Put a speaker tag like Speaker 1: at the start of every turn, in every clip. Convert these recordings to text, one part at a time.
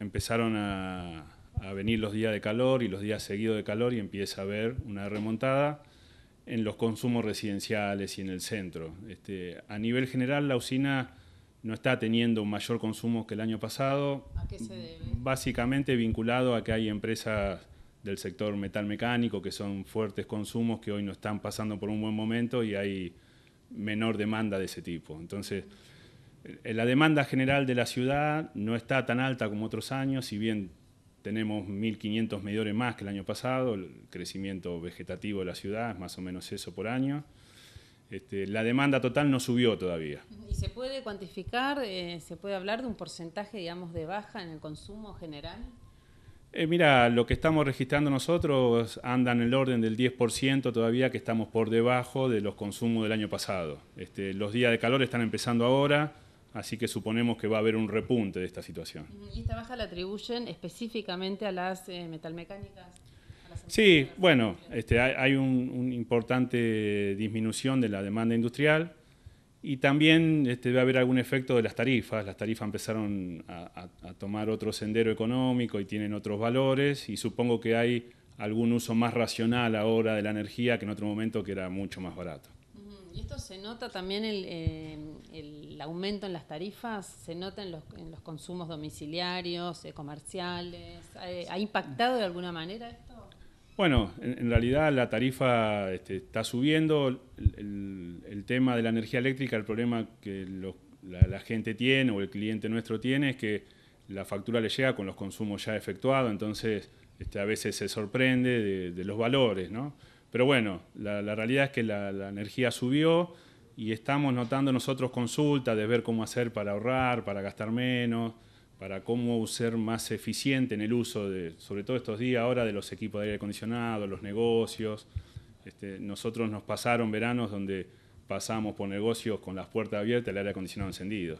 Speaker 1: empezaron a, venir los días de calor y los días seguidos de calor y empieza a haber una remontada en los consumos residenciales y en el centro. Este, a nivel general, la usina no está teniendo un mayor consumo que el año pasado. ¿A qué se debe? Básicamente vinculado a que hay empresas del sector metalmecánico que son fuertes consumos que hoy no están pasando por un buen momento y hay menor demanda de ese tipo. Entonces, eh, la demanda general de la ciudad no está tan alta como otros años, si bien tenemos 1.500 medidores más que el año pasado, el crecimiento vegetativo de la ciudad es más o menos eso por año. Este, la demanda total no subió todavía.
Speaker 2: ¿Y se puede cuantificar, eh, se puede hablar de un porcentaje, digamos, de baja en el consumo general?
Speaker 1: Eh, mira, lo que estamos registrando nosotros anda en el orden del 10% todavía, que estamos por debajo de los consumos del año pasado. Este, los días de calor están empezando ahora, Así que suponemos que va a haber un repunte de esta situación.
Speaker 2: ¿Y esta baja la atribuyen específicamente a las eh, metalmecánicas?
Speaker 1: sí, bueno, este, hay, una importante disminución de la demanda industrial y también este, va a haber algún efecto de las tarifas. Las tarifas empezaron a tomar otro sendero económico y tienen otros valores y supongo que hay algún uso más racional ahora de la energía que en otro momento que era mucho más barato.
Speaker 2: ¿Y esto se nota también el, eh, el aumento en las tarifas? ¿Se nota en los, consumos domiciliarios, eh, comerciales? Eh, ¿Ha, impactado de alguna manera esto?
Speaker 1: Bueno, en, realidad la tarifa este, está subiendo. El, tema de la energía eléctrica, el problema que la, gente tiene o el cliente nuestro tiene es que la factura le llega con los consumos ya efectuados, entonces este, a veces se sorprende de los valores, ¿no? Pero bueno, la, realidad es que la, energía subió y estamos notando nosotros consultas de ver cómo hacer para ahorrar, para gastar menos, para cómo ser más eficiente en el uso, de, sobre todo estos días ahora, de los equipos de aire acondicionado, los negocios. Este, nosotros nos pasaron veranos donde pasamos por negocios con las puertas abiertas, el aire acondicionado encendido.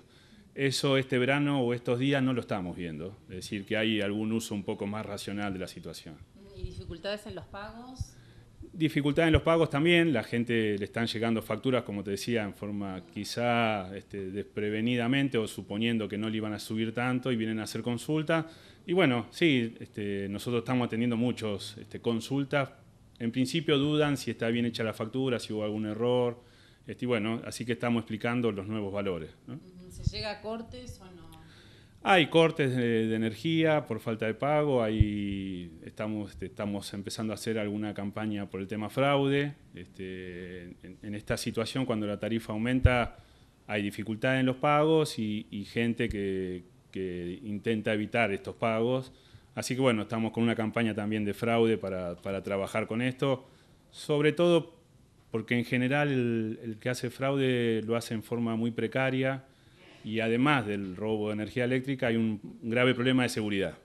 Speaker 1: Eso este verano o estos días no lo estamos viendo, es decir, que hay algún uso un poco más racional de la situación.
Speaker 2: ¿Y dificultades en los pagos?
Speaker 1: dificultad en los pagos también, la gente le están llegando facturas, como te decía, en forma quizá este, desprevenidamente o suponiendo que no le iban a subir tanto y vienen a hacer consulta. Y bueno, sí, este, nosotros estamos atendiendo muchos este, consultas. En principio dudan si está bien hecha la factura, si hubo algún error. Este, y bueno, así que estamos explicando los nuevos valores.
Speaker 2: ¿Se llega a cortes o no?
Speaker 1: Hay cortes de, energía por falta de pago, hay, este, estamos, empezando a hacer alguna campaña por el tema fraude. Este, en, esta situación, cuando la tarifa aumenta, hay dificultad en los pagos y, gente que, intenta evitar estos pagos. Así que bueno, estamos con una campaña también de fraude para, trabajar con esto, sobre todo porque en general el que hace fraude lo hace en forma muy precaria y además del robo de energía eléctrica hay un grave problema de seguridad.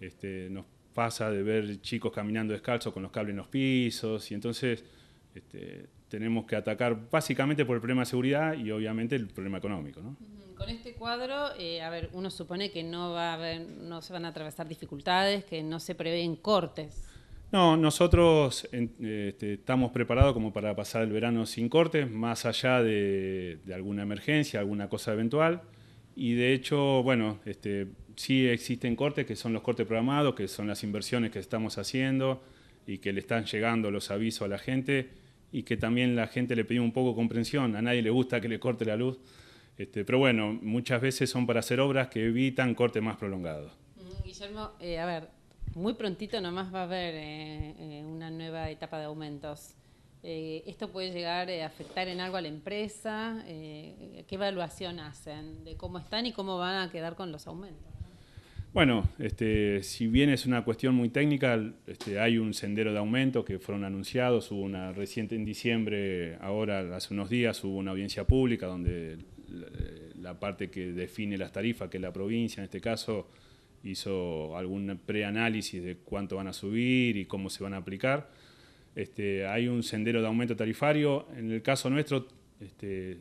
Speaker 1: Este, nos pasa de ver chicos caminando descalzos con los cables en los pisos y entonces este, tenemos que atacar básicamente por el problema de seguridad y obviamente el problema económico. ¿no?
Speaker 2: Con este cuadro, eh, a ver, uno supone que no, va a no se van a atravesar dificultades, que no se prevén cortes.
Speaker 1: No, nosotros este, estamos preparados como para pasar el verano sin cortes, más allá de, alguna emergencia, alguna cosa eventual. Y de hecho, bueno, este, sí existen cortes que son los cortes programados, que son las inversiones que estamos haciendo y que le están llegando los avisos a la gente y que también la gente le pedimos un poco comprensión. A nadie le gusta que le corte la luz. Este, pero bueno, muchas veces son para hacer obras que evitan cortes más prolongados.
Speaker 2: Guillermo, eh, a ver, muy prontito nomás va a haber eh, eh, una nueva etapa de aumentos. Eh, ¿Esto puede llegar a afectar en algo a la empresa? ¿Qué evaluación hacen de cómo están y cómo van a quedar con los aumentos?
Speaker 1: Bueno, este, si bien es una cuestión muy técnica, este, hay un sendero de aumentos que fueron anunciados. Hubo una reciente en diciembre, ahora hace unos días, hubo una audiencia pública donde la parte que define las tarifas, que es la provincia en este caso, hizo algún preanálisis de cuánto van a subir y cómo se van a aplicar. Este, hay un sendero de aumento tarifario. En el caso nuestro, este,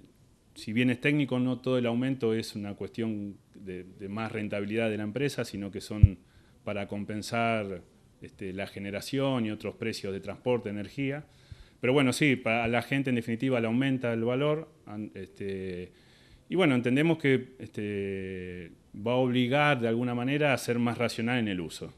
Speaker 1: si bien es técnico, no todo el aumento es una cuestión de, más rentabilidad de la empresa, sino que son para compensar este, la generación y otros precios de transporte, energía. Pero bueno, sí, para la gente en definitiva le aumenta el valor. Este, y bueno, entendemos que este, va a obligar de alguna manera a ser más racional en el uso.